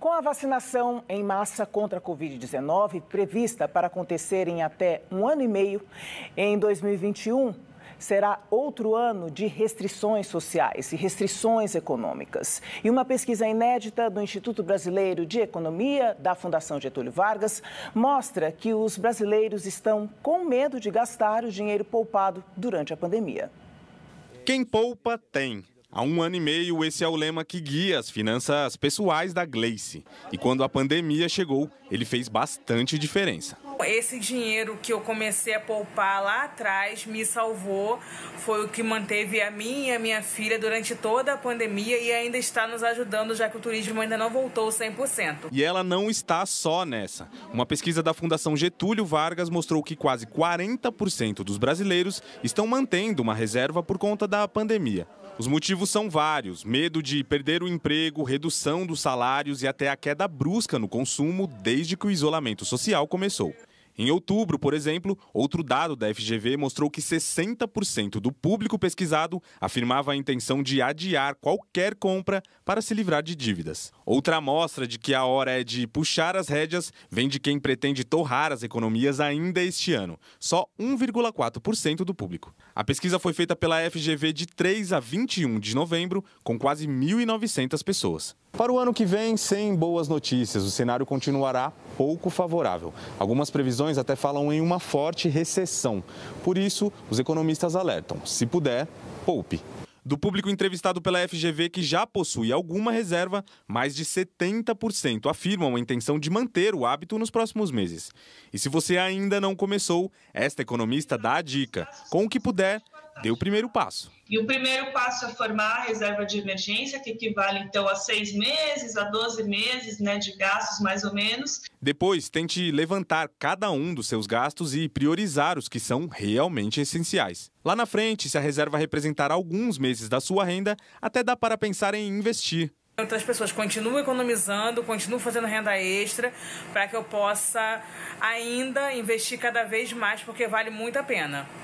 Com a vacinação em massa contra a Covid-19 prevista para acontecer em até um ano e meio, em 2021 será outro ano de restrições sociais e restrições econômicas. E uma pesquisa inédita do Instituto Brasileiro de Economia, da Fundação Getúlio Vargas, mostra que os brasileiros estão com medo de gastar o dinheiro poupado durante a pandemia. Quem poupa tem. Há um ano e meio, esse é o lema que guia as finanças pessoais da Gleice. E quando a pandemia chegou, ele fez bastante diferença. Esse dinheiro que eu comecei a poupar lá atrás me salvou, foi o que manteve a mim e a minha filha durante toda a pandemia e ainda está nos ajudando, já que o turismo ainda não voltou 100%. E ela não está só nessa. Uma pesquisa da Fundação Getúlio Vargas mostrou que quase 40% dos brasileiros estão mantendo uma reserva por conta da pandemia. Os motivos são vários: medo de perder o emprego, redução dos salários e até a queda brusca no consumo desde que o isolamento social começou. Em outubro, por exemplo, outro dado da FGV mostrou que 60% do público pesquisado afirmava a intenção de adiar qualquer compra para se livrar de dívidas. Outra amostra de que a hora é de puxar as rédeas vem de quem pretende torrar as economias ainda este ano, só 1,4% do público. A pesquisa foi feita pela FGV de 3 a 21 de novembro, com quase 1.900 pessoas. Para o ano que vem, sem boas notícias, o cenário continuará pouco favorável. Algumas previsões até falam em uma forte recessão. Por isso, os economistas alertam: se puder, poupe. Do público entrevistado pela FGV, que já possui alguma reserva, mais de 70% afirmam a intenção de manter o hábito nos próximos meses. E se você ainda não começou, esta economista dá a dica: com o que puder, deu o primeiro passo. E o primeiro passo é formar a reserva de emergência, que equivale então a seis meses, a 12 meses né, de gastos, mais ou menos. Depois, tente levantar cada um dos seus gastos e priorizar os que são realmente essenciais. Lá na frente, se a reserva representar alguns meses da sua renda, até dá para pensar em investir. Então as pessoas continuam economizando, continuam fazendo renda extra para que eu possa ainda investir cada vez mais, porque vale muito a pena.